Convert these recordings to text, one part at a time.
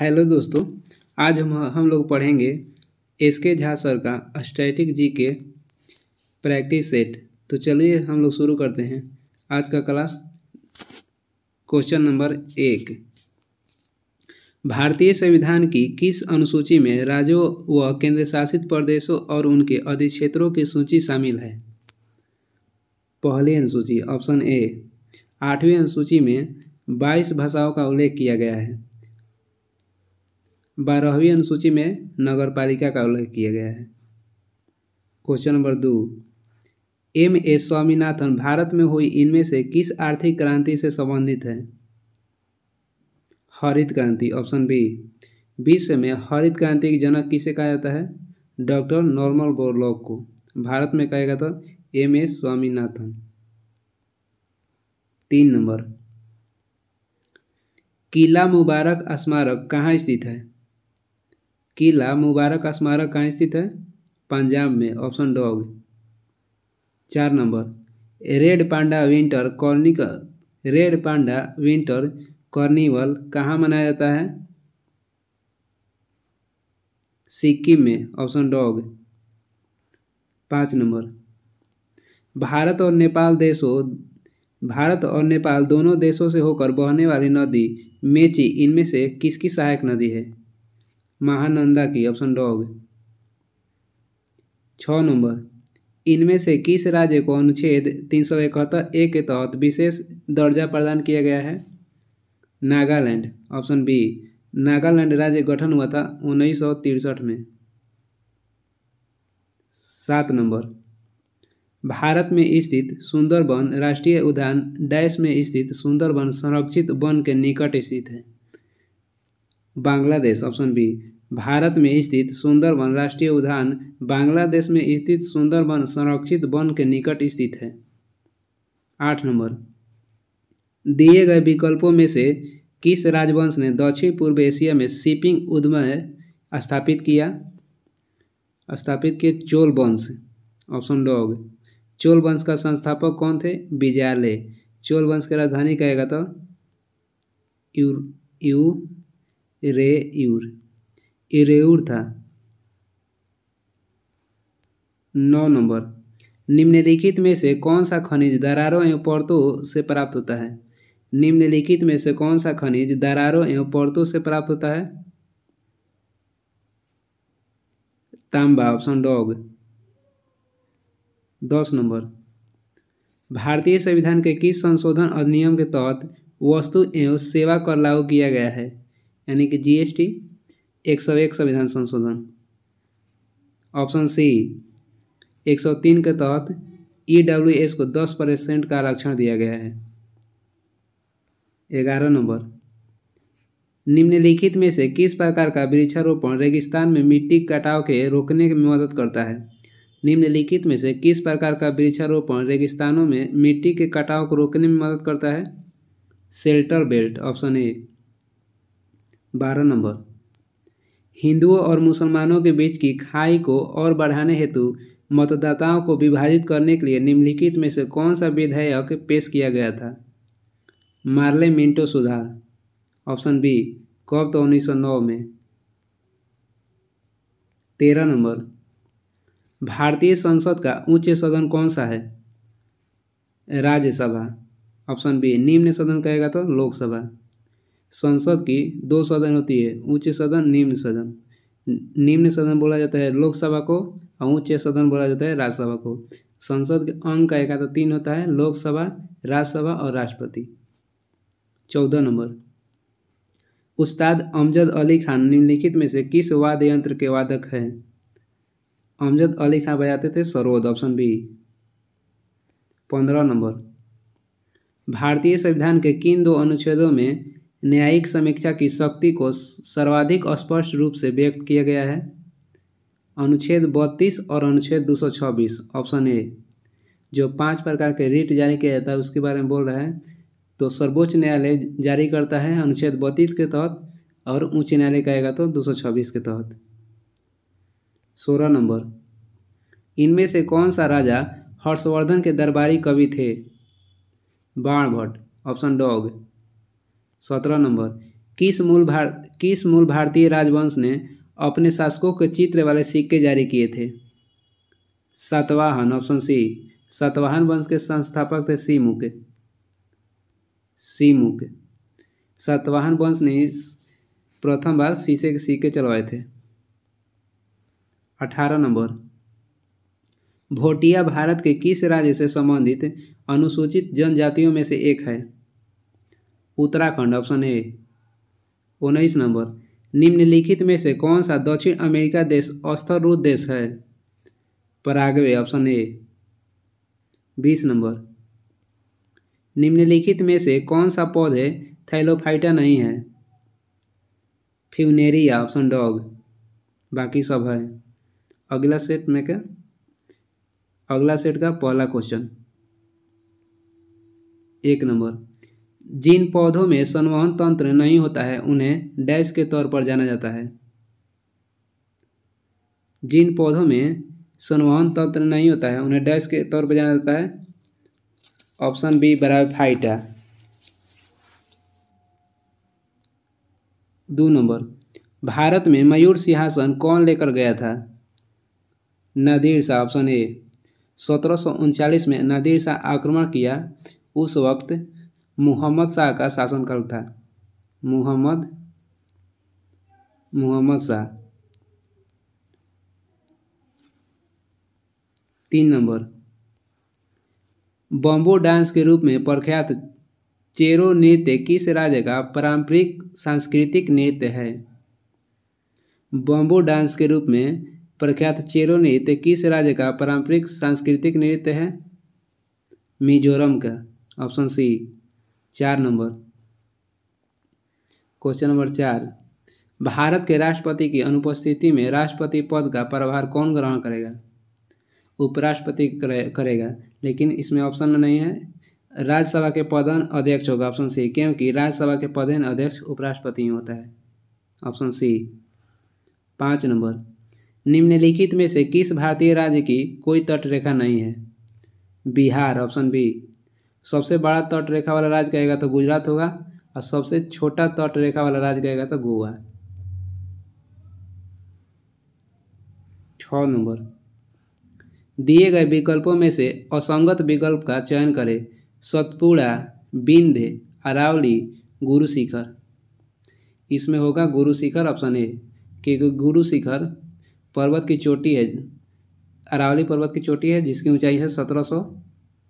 hello दोस्तों आज हम हम लोग पढ़ेंगे एस के झा सर का static G K practice set तो चलिए हम लोग शुरू करते हैं आज का क्लास क्वेश्चन नंबर एक भारतीय संविधान की किस अनुसूची में राज्यों व केंद्र शासित प्रदेशों और उनके अधिक्षेत्रों की सूची शामिल है पहली अनुसूची ऑप्शन ए आठवीं अनुसूची में बाईस भाषाओं का उल्लेख किया गया है बारहवीं अनुसूची में नगर पालिका का उल्लेख किया गया है क्वेश्चन नंबर दो एम ए स्वामीनाथन भारत में हुई इनमें से किस आर्थिक क्रांति से संबंधित है हरित क्रांति ऑप्शन बी विश्व में हरित क्रांति के जनक किसे कहा जाता है डॉक्टर नॉर्मल बोरलॉक को भारत में कहा गया था एम एस स्वामीनाथन तीन नंबर किला मुबारक स्मारक कहाँ स्थित है किला मुबारक स्मारक कहाँ स्थित है पंजाब में ऑप्शन डॉग चार number red panda winter carnival red panda winter carnival कहाँ मनाया जाता है सिक्किम में ऑप्शन डॉग पाँच नंबर भारत और नेपाल देशों भारत और नेपाल दोनों देशों से होकर बहने वाली नदी मेची इनमें से किसकी सहायक नदी है महानंदा की ऑप्शन डॉग छ नंबर इनमें से किस राज्य को अनुच्छेद तीन सौ इकहत्तर ए के तहत विशेष दर्जा प्रदान किया गया है नागालैंड ऑप्शन बी नागालैंड राज्य गठन हुआ था उन्नीस सौ तिरसठ में सात नंबर भारत में स्थित सुंदरबन राष्ट्रीय उद्यान डैश में स्थित सुंदरबन संरक्षित वन के निकट स्थित है बांग्लादेश ऑप्शन बी भारत में स्थित सुंदरवन राष्ट्रीय उद्यान बांग्लादेश में स्थित सुंदरवन संरक्षित वन के निकट स्थित है आठ नंबर दिए गए विकल्पों में से किस राजवंश ने दक्षिण पूर्व एशिया में शिपिंग उद्यम स्थापित किया स्थापित किए चोल वंश ऑप्शन डॉग चोल वंश का संस्थापक कौन थे विजयालय चोल वंश की राजधानी कहेगा तो यू यू इरेयूर इरेयूर था नौ नंबर निम्नलिखित में से कौन सा खनिज दरारों एवं परतों से प्राप्त होता है निम्नलिखित में से कौन सा खनिज दरारों एवं परतों से प्राप्त होता है तांबा ऑप्शन डॉग दस नंबर भारतीय संविधान के किस संशोधन अधिनियम के तहत वस्तु एवं सेवा कर लागू किया गया है यानी कि जीएसटी एक सौ एक संविधान संशोधन ऑप्शन सी एक सौ तीन के तहत ई e को दस परसेंट का आरक्षण दिया गया है ग्यारह नंबर निम्नलिखित में से किस प्रकार का वृक्षारोपण रेगिस्तान में मिट्टी कटाव के रोकने में मदद करता है निम्नलिखित में से किस प्रकार का वृक्षारोपण रेगिस्तानों में मिट्टी के कटाव को रोकने में मदद करता है शेल्टर बेल्ट ऑप्शन ए बारह नंबर हिंदुओं और मुसलमानों के बीच की खाई को और बढ़ाने हेतु मतदाताओं को विभाजित करने के लिए निम्नलिखित में से कौन सा विधेयक पेश किया गया था मार्ले मिंटो सुधार ऑप्शन बी कब तो नौ में तेरह नंबर भारतीय संसद का उच्च सदन कौन सा है राज्यसभा ऑप्शन बी निम्न सदन कहेगा तो लोकसभा संसद की दो सदन होती है उच्च सदन निम्न सदन निम्न सदन बोला जाता है लोकसभा को और उच्च सदन बोला जाता है राज्यसभा को संसद के अंग का एकाधा तीन होता है लोकसभा राज्यसभा और राष्ट्रपति चौदह नंबर उस्ताद अमजद अली खान निम्नलिखित में से किस वाद्य यंत्र के वादक हैं अमजद अली खान बजाते थे सरोद ऑप्शन बी पंद्रह नंबर भारतीय संविधान के किन दो अनुच्छेदों में न्यायिक समीक्षा की शक्ति को सर्वाधिक स्पष्ट रूप से व्यक्त किया गया है अनुच्छेद बत्तीस और अनुच्छेद 226 ऑप्शन ए जो पांच प्रकार के रिट जारी किया जाता है उसके बारे में बोल रहा है तो सर्वोच्च न्यायालय जारी करता है अनुच्छेद बत्तीस के तहत और उच्च न्यायालय कहेगा तो 226 के तहत सोलह नंबर इनमें से कौन सा राजा हर्षवर्धन के दरबारी कवि थे बाण भट्ट ऑप्शन डॉग सत्रह नंबर किस मूल भार किस मूल भारतीय राजवंश ने अपने शासकों के चित्र वाले सिक्के जारी किए थे सातवाहन ऑप्शन सी सातवाहन वंश के संस्थापक थे सीमुख सीमुख सातवाहन वंश ने प्रथम बार शीशे के सिक्के चलवाए थे अठारह नंबर भोटिया भारत के किस राज्य से संबंधित अनुसूचित जनजातियों में से एक है उत्तराखंड ऑप्शन ए उन्नीस नंबर निम्नलिखित में से कौन सा दक्षिण अमेरिका देश अस्थरूत देश है परागवे ऑप्शन ए बीस नंबर निम्नलिखित में से कौन सा पौधे थैलोफाइटा नहीं है फ्यूनेरिया ऑप्शन डॉग बाकी सब है अगला सेट में क्या अगला सेट का पहला क्वेश्चन एक नंबर जिन पौधों में संवहन तंत्र नहीं होता है उन्हें डैश के तौर पर जाना जाता है जिन पौधों में संवहन तंत्र नहीं होता है उन्हें डैश के तौर पर जाना जाता है ऑप्शन बी बराबर फाइटा दो नंबर भारत में मयूर सिंहासन कौन लेकर गया था नदीर शाह ऑप्शन ए सत्रह में नदीर शाह आक्रमण किया उस वक्त मुहम्मद शाह का शासनकाल था मुहम्मद मुहम्मद शाह तीन नंबर बॉम्बो डांस के रूप में प्रख्यात चेरो नृत्य किस राज्य का पारंपरिक सांस्कृतिक नृत्य है बॉम्बो डांस के रूप में प्रख्यात चेरो नृत्य किस राज्य का पारंपरिक सांस्कृतिक नृत्य है मिजोरम का ऑप्शन सी चार नंबर क्वेश्चन नंबर चार भारत के राष्ट्रपति की अनुपस्थिति में राष्ट्रपति पद का प्रभार कौन ग्रहण करेगा उपराष्ट्रपति करेगा लेकिन इसमें ऑप्शन में नहीं है राज्यसभा के पदन अध्यक्ष होगा ऑप्शन सी क्योंकि राज्यसभा के पदन अध्यक्ष उपराष्ट्रपति ही होता है ऑप्शन सी पाँच नंबर निम्नलिखित में से किस भारतीय राज्य की कोई तट रेखा नहीं है बिहार ऑप्शन बी सबसे बड़ा तट रेखा वाला राज्य कहेगा तो गुजरात होगा और सबसे छोटा तट रेखा वाला राज्य कहेगा तो गोवा छ नंबर दिए गए विकल्पों में से असंगत विकल्प का चयन करें सतपुड़ा बिंदे अरावली गुरु शिखर इसमें होगा गुरु शिखर ऑप्शन ए क्योंकि गुरु शिखर पर्वत की चोटी है अरावली पर्वत की चोटी है जिसकी ऊंचाई है सत्रह सौ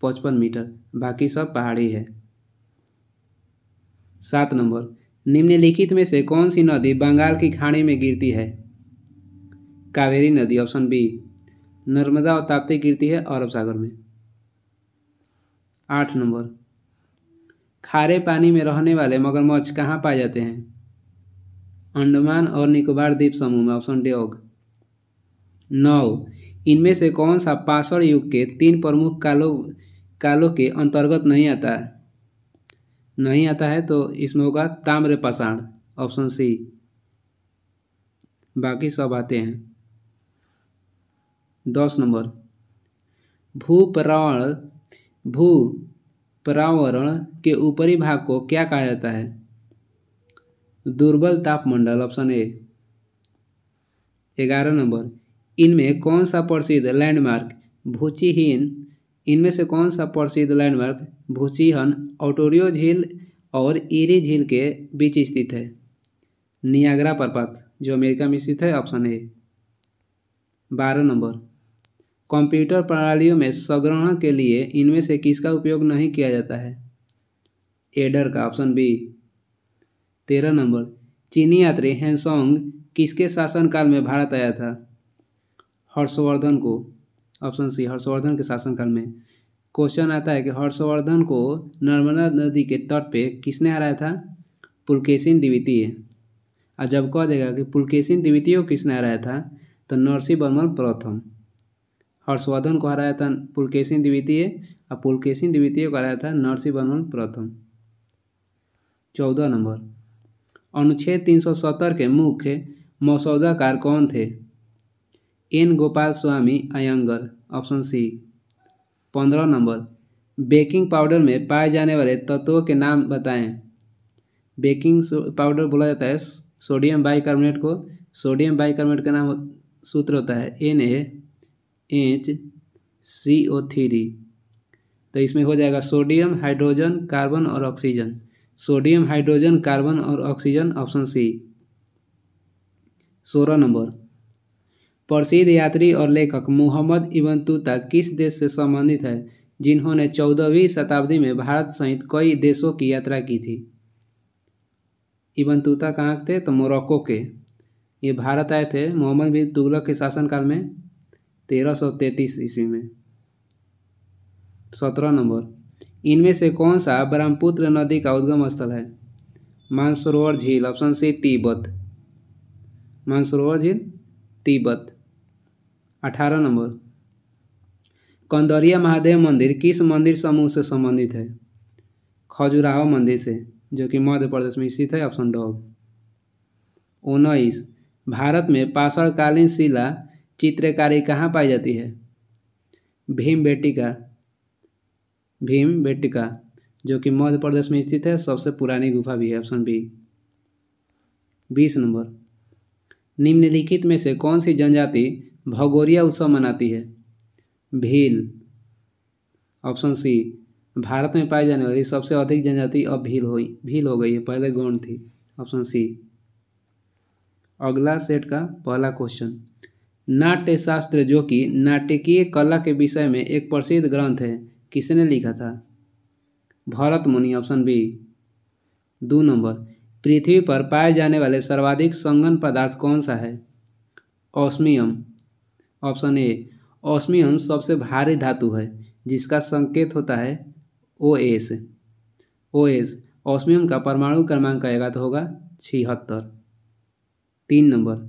पचपन मीटर बाकी सब पहाड़ी है सात नंबर निम्नलिखित में से कौन सी नदी बंगाल की खाड़ी में गिरती है कावेरी नदी ऑप्शन बी नर्मदा और ताप्ती गिरती है अरब सागर में आठ नंबर खारे पानी में रहने वाले मगरमच्छ कहाँ पाए जाते हैं अंडमान और निकोबार द्वीप समूह में ऑप्शन डी ओग नौ इनमें से कौन सा पाषण युग के तीन प्रमुख कालों कालों के अंतर्गत नहीं आता नहीं आता है तो इसमें होगा ताम्र पाषाण ऑप्शन सी बाकी सब आते हैं दस नंबर भूपरावण भू परावरण के ऊपरी भाग को क्या कहा जाता है दुर्बल तापमंडल ऑप्शन ए ग्यारह नंबर इनमें कौन सा प्रसिद्ध लैंडमार्क भूचीहीन इनमें से कौन सा प्रसिद्ध लैंडमार्क भूचीहन ऑटोरियो झील और ईरी झील के बीच स्थित है नियाग्रा पर्वत जो अमेरिका में स्थित है ऑप्शन ए बारह नंबर कंप्यूटर प्रणालियों में संग्रहण के लिए इनमें से किसका उपयोग नहीं किया जाता है एडर का ऑप्शन बी तेरह नंबर चीनी यात्री हैंसोंग किसके शासनकाल में भारत आया था हर्षवर्धन को ऑप्शन सी हर्षवर्धन के शासनकाल में क्वेश्चन आता है कि हर्षवर्धन को नर्मदा नदी के तट पे किसने हराया था पुलकेशिन द्वितीय और जब कह देगा कि पुलकेशिन द्वितीय को किसने हराया था तो नरसिंह वर्मन प्रथम हर्षवर्धन को हराया था पुलकेशिन द्वितीय और पुलकेशिन द्वितीय को हराया था नरसिंह वर्मन प्रथम चौदह नंबर अनुच्छेद तीन सौ सत्तर के मुख्य मसौदाकार कौन थे N Gopal Swami Ayyangar option C पंद्रह नंबर बेकिंग पाउडर में पाए जाने वाले तत्वों के नाम बताएं बेकिंग पाउडर बोला जाता है सोडियम बाइकार्बोनेट को सोडियम बाइकार्बोनेट का नाम सूत्र होता है N A H C O three तो इसमें हो जाएगा सोडियम हाइड्रोजन कार्बन और ऑक्सीजन सोडियम हाइड्रोजन कार्बन और ऑक्सीजन ऑप्शन सी सोलह नंबर प्रसिद्ध यात्री और लेखक मोहम्मद इबन तूता किस देश से संबंधित है जिन्होंने चौदहवीं शताब्दी में भारत सहित कई देशों की यात्रा की थी इबन तूता कहाँ थे तो मोरक्को के ये भारत आए थे मोहम्मद बिन तुगलक के शासनकाल में तेरह सौ तैंतीस ईस्वी में सत्रह नंबर इनमें से कौन सा ब्रह्मपुत्र नदी का उद्गम स्थल है मानसरोवर झील ऑप्शन सी तिब्बत मानसरोवर झील तिब्बत अठारह नंबर कंदरिया महादेव मंदिर किस मंदिर समूह से संबंधित है खजुराहो मंदिर से जो कि मध्य प्रदेश में स्थित है ऑप्शन डॉग उन्नीस भारत में पाषाणकालीन शिला चित्रकारी कहाँ पाई जाती है भीम बेटिका भीम बेटिका जो कि मध्य प्रदेश में स्थित है सबसे पुरानी गुफा भी है ऑप्शन बी बीस नंबर निम्नलिखित में से कौन सी जनजाति भगोरिया उत्सव मनाती है भील ऑप्शन सी भारत में पाई जाने वाली सबसे अधिक जनजाति अब भील हो भील हो गई है पहले गौंड थी ऑप्शन सी अगला सेट का पहला क्वेश्चन नाट्य शास्त्र जो कि नाटकीय कला के विषय में एक प्रसिद्ध ग्रंथ है किसने लिखा था भरत मुनि ऑप्शन बी दो नंबर पृथ्वी पर पाए जाने वाले सर्वाधिक संगन पदार्थ कौन सा है ऑस्मियम ऑप्शन ए ऑस्मियम सबसे भारी धातु है जिसका संकेत होता है O S O S osmium का परमाणु क्रमांक आएगा तो होगा छिहत्तर तीन नंबर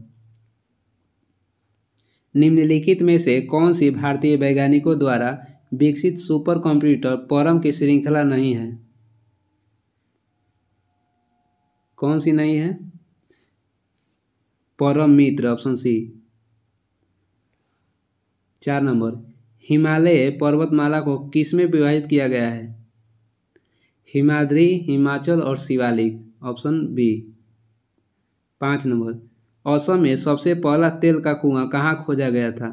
निम्नलिखित में से कौन सी भारतीय वैज्ञानिकों द्वारा विकसित सुपर कंप्यूटर परम की श्रृंखला नहीं है कौन सी नहीं है परम मित्र ऑप्शन सी चार नंबर हिमालय पर्वतमाला को किस में विभाजित किया गया है हिमाद्री हिमाचल और शिवालिक ऑप्शन बी पाँच नंबर असम में सबसे पहला तेल का कुआं कहाँ खोजा गया था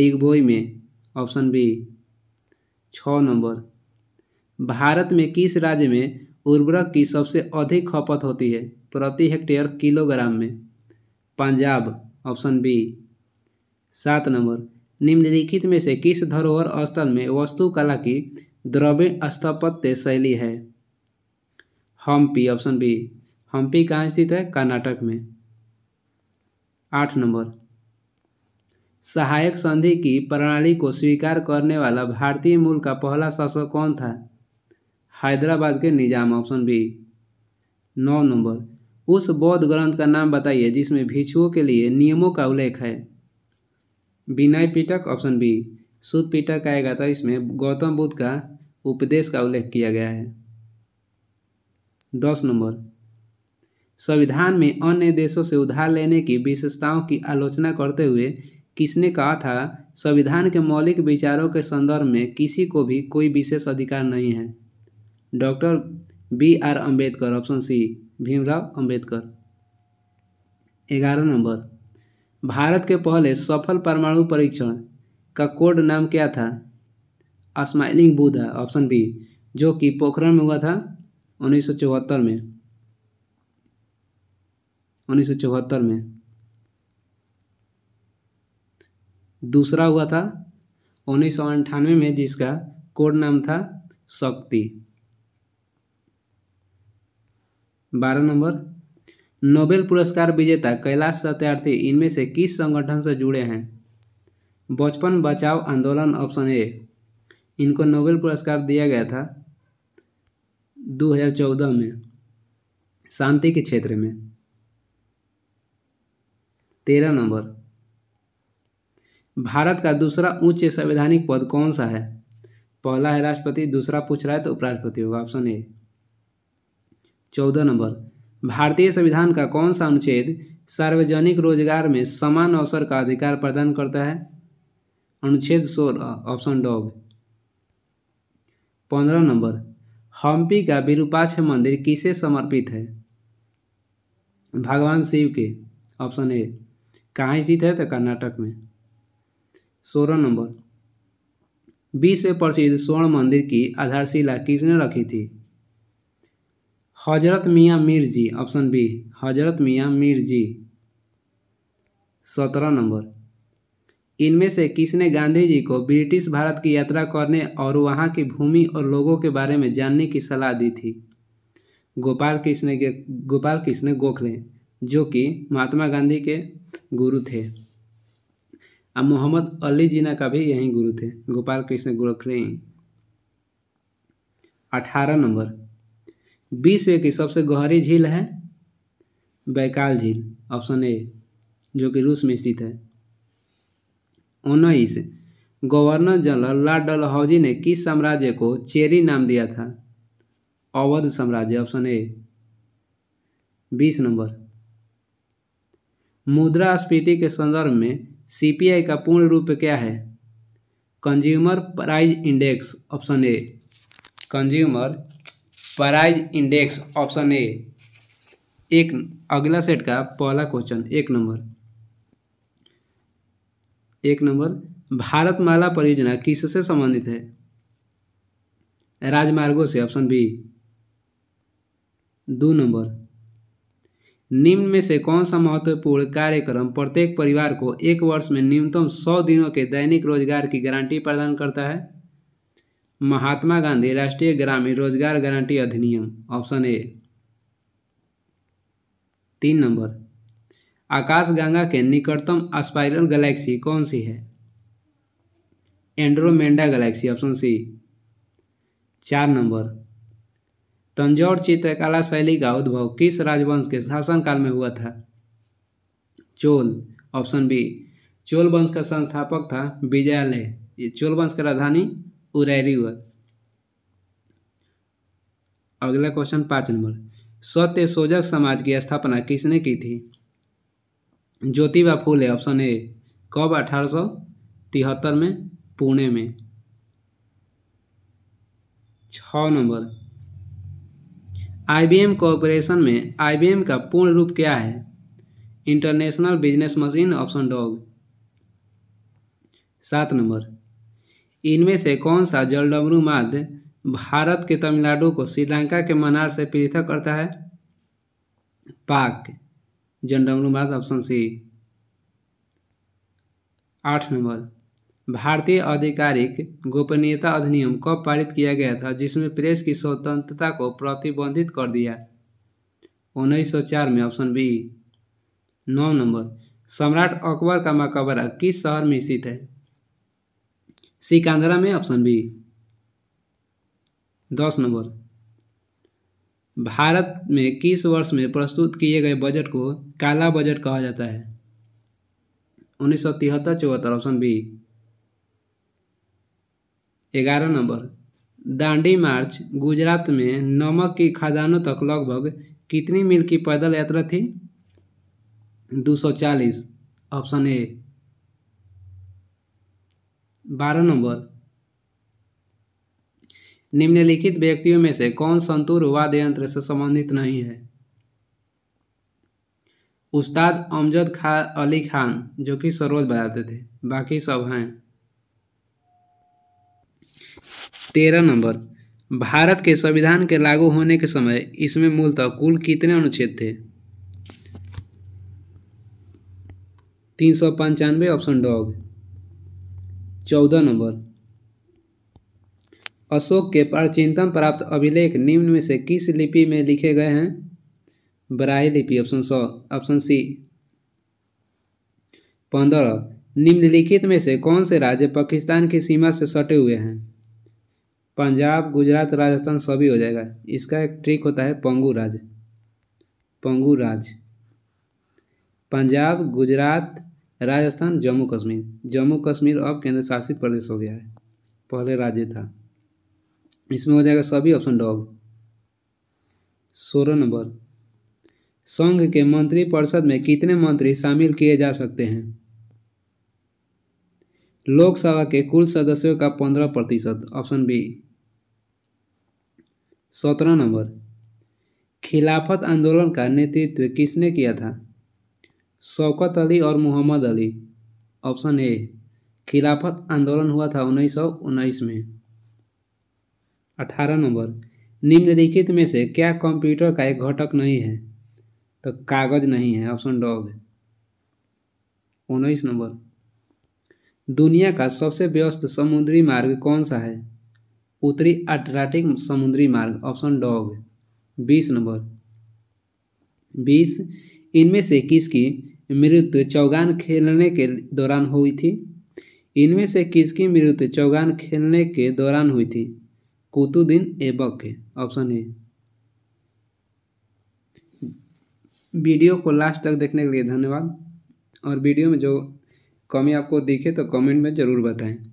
डिगबोई में ऑप्शन बी छ नंबर भारत में किस राज्य में उर्वरक की सबसे अधिक खपत होती है प्रति हेक्टेयर किलोग्राम में पंजाब ऑप्शन बी सात नंबर निम्नलिखित में से किस धरोहर स्थल में वस्तुकला की द्रव्य स्थापत्य शैली है हम्पी ऑप्शन बी हम्पी कहाँ स्थित है कर्नाटक में आठ नंबर सहायक संधि की प्रणाली को स्वीकार करने वाला भारतीय मूल का पहला शासक कौन था हैदराबाद के निजाम ऑप्शन बी नौ नंबर उस बौद्ध ग्रंथ का नाम बताइए जिसमें भिक्षुओं के लिए नियमों का उल्लेख है विनय पीटक ऑप्शन बी शुद्ध पीटक आएगा तो इसमें गौतम बुद्ध का उपदेश का उल्लेख किया गया है दस नंबर संविधान में अन्य देशों से उधार लेने की विशेषताओं की आलोचना करते हुए किसने कहा था संविधान के मौलिक विचारों के संदर्भ में किसी को भी कोई विशेष अधिकार नहीं है doctor B R Ambedkar option C Bhimrao Ambedkar ग्यारह नंबर भारत के पहले सफल परमाणु परीक्षण का कोड नाम क्या था स्माइलिंग बुधा ऑप्शन बी जो कि पोखरण में हुआ था उन्नीस में उन्नीस में दूसरा हुआ था उन्नीस में जिसका कोड नाम था शक्ति बारह नंबर नोबेल पुरस्कार विजेता कैलाश सत्यार्थी इनमें से किस संगठन से जुड़े हैं बचपन बचाओ आंदोलन ऑप्शन ए इनको नोबेल पुरस्कार दिया गया था 2014 में शांति के क्षेत्र में तेरह नंबर भारत का दूसरा उच्च संवैधानिक पद कौन सा है पहला है राष्ट्रपति दूसरा पूछ रहा है तो उपराष्ट्रपति होगा ऑप्शन ए चौदह नंबर भारतीय संविधान का कौन सा अनुच्छेद सार्वजनिक रोजगार में समान अवसर का अधिकार प्रदान करता है अनुच्छेद सोलह ऑप्शन डॉग पंद्रह नंबर हम्पी का विरूपाक्ष मंदिर किसे समर्पित है भगवान शिव के ऑप्शन ए कहाँ स्थित है तो कर्नाटक में सोलह नंबर विश्व प्रसिद्ध स्वर्ण मंदिर की आधारशिला किसने रखी थी हजरत मियाँ मीर जी ऑप्शन बी हजरत मियाँ मीर जी सत्रह नंबर इनमें से किसने गांधी जी को ब्रिटिश भारत की यात्रा करने और वहाँ की भूमि और लोगों के बारे में जानने की सलाह दी थी गोपाल कृष्ण के गोपाल कृष्ण गोखले जो कि महात्मा गांधी के गुरु थे और मोहम्मद अली जीना का भी यही गुरु थे गोपाल कृष्ण गोखले अठारह नंबर विश्व की सबसे गहरी झील है बैकाल झील ऑप्शन ए जो कि रूस में स्थित है उन्नीस गवर्नर जनरल लॉर्ड डलहौजी ने किस साम्राज्य को चेरी नाम दिया था अवध साम्राज्य ऑप्शन ए बीस नंबर मुद्रा स्फीति के संदर्भ में सीपीआई का पूर्ण रूप क्या है consumer price index option A consumer prize index option A एक अगला सेट का पहला क्वेश्चन एक नंबर एक नंबर भारतमाला परियोजना किससे संबंधित है राजमार्गों से ऑप्शन बी दो नंबर निम्न में से कौन सा महत्वपूर्ण कार्यक्रम प्रत्येक परिवार को एक वर्ष में न्यूनतम सौ दिनों के दैनिक रोजगार की गारंटी प्रदान करता है महात्मा गांधी राष्ट्रीय ग्रामीण रोजगार गारंटी अधिनियम ऑप्शन ए तीन नंबर आकाशगंगा के निकटतम स्पाइरल गैलेक्सी कौन सी है एंड्रोमेंडा गैलेक्सी ऑप्शन सी चार नंबर तंजौर चित्रकला शैली का उद्भव किस राजवंश के शासनकाल में हुआ था चोल ऑप्शन बी चोल वंश का संस्थापक था विजयालय चोल वंश की राजधानी उरैरी हुआ अगला क्वेश्चन पांच नंबर सत्य सोजक समाज की स्थापना किसने की थी ज्योतिबा फूले ऑप्शन ए कब अठारह सौ तिहत्तर में पुणे में छ नंबर आईबीएम कॉरपोरेशन में आईबीएम का पूर्ण रूप क्या है international business machine option dog सात नंबर इनमें से कौन सा जलडमरू माध्य भारत के तमिलनाडु को श्रीलंका के मनार से पृथक करता है पाक जलडमरू माध्य ऑप्शन सी आठ नंबर भारतीय आधिकारिक गोपनीयता अधिनियम कब पारित किया गया था जिसमें प्रेस की स्वतंत्रता को प्रतिबंधित कर दिया 1904 में ऑप्शन बी नौ नंबर सम्राट अकबर का मकबरा किस शहर में स्थित है सी कांदरा में ऑप्शन बी दस नंबर भारत में किस वर्ष में प्रस्तुत किए गए बजट को काला बजट कहा जाता है उन्नीस सौ तिहत्तर चौहत्तर ऑप्शन बी ग्यारह नंबर दांडी मार्च गुजरात में नमक की खदानों तक लगभग कितनी मील की पैदल यात्रा थी 240 ऑप्शन ए बारह नंबर निम्नलिखित व्यक्तियों में से कौन संतूर वाद्य यंत्र से संबंधित नहीं है उस्ताद अमजद खा अली खान जो कि सरोज बजाते थे बाकी सब हैं तेरह नंबर भारत के संविधान के लागू होने के समय इसमें मूलतः कुल कितने अनुच्छेद थे तीन सौ पंचानवे ऑप्शन डॉग चौदह नंबर अशोक के प्राचीनतम प्राप्त अभिलेख निम्न में से किस लिपि में लिखे गए हैं बराही लिपि ऑप्शन सौ ऑप्शन सी पंद्रह निम्नलिखित में से कौन से राज्य पाकिस्तान की सीमा से सटे हुए हैं पंजाब गुजरात राजस्थान सभी हो जाएगा इसका एक ट्रिक होता है पंगू राज्य पंगू राज्य पंजाब गुजरात राजस्थान जम्मू कश्मीर जम्मू कश्मीर अब केंद्र शासित प्रदेश हो गया है पहले राज्य था इसमें हो जाएगा सभी ऑप्शन डॉग सोलह नंबर संघ के मंत्री परिषद में कितने मंत्री शामिल किए जा सकते हैं लोकसभा के कुल सदस्यों का पंद्रह प्रतिशत ऑप्शन बी सत्रह नंबर खिलाफत आंदोलन का नेतृत्व किसने किया था शौकत अली और मोहम्मद अली ऑप्शन ए खिलाफत आंदोलन हुआ था उन्नीस में अठारह नंबर निम्नलिखित में से क्या कंप्यूटर का एक घटक नहीं है तो कागज नहीं है ऑप्शन डॉग उन्नीस नंबर दुनिया का सबसे व्यस्त समुद्री मार्ग कौन सा है उत्तरी अटलांटिक समुद्री मार्ग ऑप्शन डॉग बीस नंबर बीस इनमें से किसकी मृत्यु चौगान खेलने के दौरान हुई थी इनमें से किसकी मृत्यु चौगान खेलने के दौरान हुई थी कुतुद्दीन एबक के ऑप्शन ए वीडियो को लास्ट तक देखने के लिए धन्यवाद और वीडियो में जो कमी आपको दिखे तो कमेंट में ज़रूर बताएं